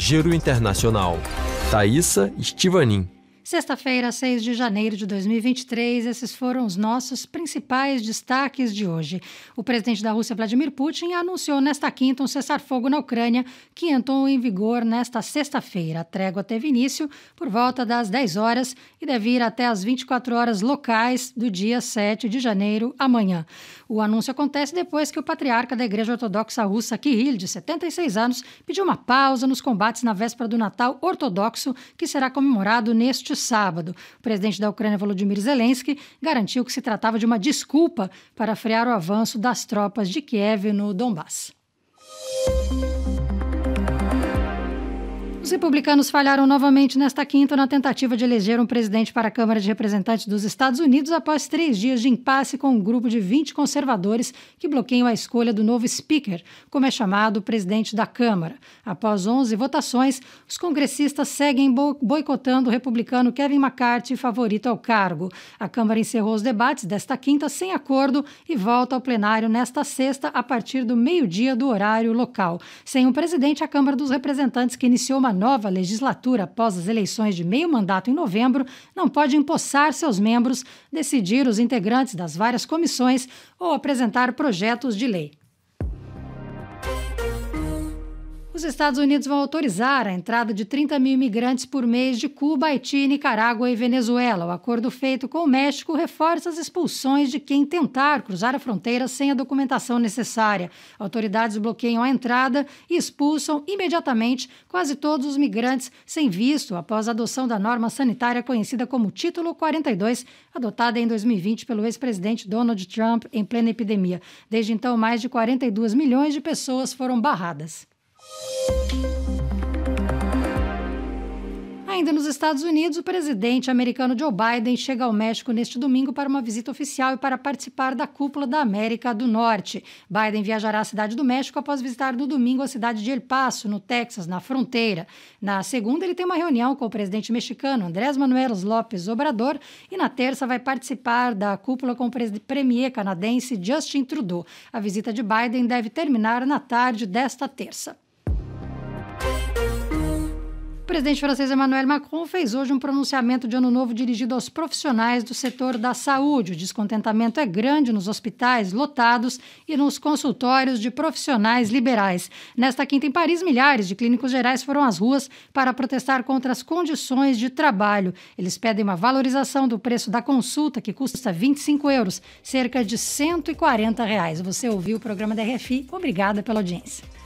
Giro Internacional. Thaisa Estivanin. Sexta-feira, 6 de janeiro de 2023, esses foram os nossos principais destaques de hoje. O presidente da Rússia, Vladimir Putin, anunciou nesta quinta um cessar-fogo na Ucrânia, que entrou em vigor nesta sexta-feira. A trégua teve início por volta das 10 horas e deve ir até as 24 horas locais do dia 7 de janeiro, amanhã. O anúncio acontece depois que o patriarca da Igreja Ortodoxa Russa, Kirill, de 76 anos, pediu uma pausa nos combates na véspera do Natal Ortodoxo, que será comemorado neste sábado. O presidente da Ucrânia, Volodymyr Zelensky, garantiu que se tratava de uma desculpa para frear o avanço das tropas de Kiev no Donbass. Os republicanos falharam novamente nesta quinta na tentativa de eleger um presidente para a Câmara de Representantes dos Estados Unidos após três dias de impasse com um grupo de 20 conservadores que bloqueiam a escolha do novo speaker, como é chamado o presidente da Câmara. Após 11 votações, os congressistas seguem boicotando o republicano Kevin McCarthy, favorito ao cargo. A Câmara encerrou os debates desta quinta sem acordo e volta ao plenário nesta sexta a partir do meio-dia do horário local. Sem um presidente, a Câmara dos Representantes, que iniciou uma nova legislatura, após as eleições de meio mandato em novembro, não pode empossar seus membros, decidir os integrantes das várias comissões ou apresentar projetos de lei. Os Estados Unidos vão autorizar a entrada de 30 mil imigrantes por mês de Cuba, Haiti, Nicarágua e Venezuela. O acordo feito com o México reforça as expulsões de quem tentar cruzar a fronteira sem a documentação necessária. Autoridades bloqueiam a entrada e expulsam imediatamente quase todos os migrantes sem visto após a adoção da norma sanitária conhecida como Título 42, adotada em 2020 pelo ex-presidente Donald Trump em plena epidemia. Desde então, mais de 42 milhões de pessoas foram barradas. Ainda nos Estados Unidos, o presidente americano Joe Biden chega ao México neste domingo para uma visita oficial e para participar da cúpula da América do Norte. Biden viajará à Cidade do México após visitar no domingo a cidade de El Paso, no Texas, na fronteira. Na segunda, ele tem uma reunião com o presidente mexicano Andrés Manuel López Obrador e na terça vai participar da cúpula com o premier canadense Justin Trudeau. A visita de Biden deve terminar na tarde desta terça. O presidente francês Emmanuel Macron fez hoje um pronunciamento de ano novo dirigido aos profissionais do setor da saúde. O descontentamento é grande nos hospitais lotados e nos consultórios de profissionais liberais. Nesta quinta em Paris, milhares de clínicos gerais foram às ruas para protestar contra as condições de trabalho. Eles pedem uma valorização do preço da consulta, que custa 25 euros, cerca de 140 reais. Você ouviu o programa da RFI. Obrigada pela audiência.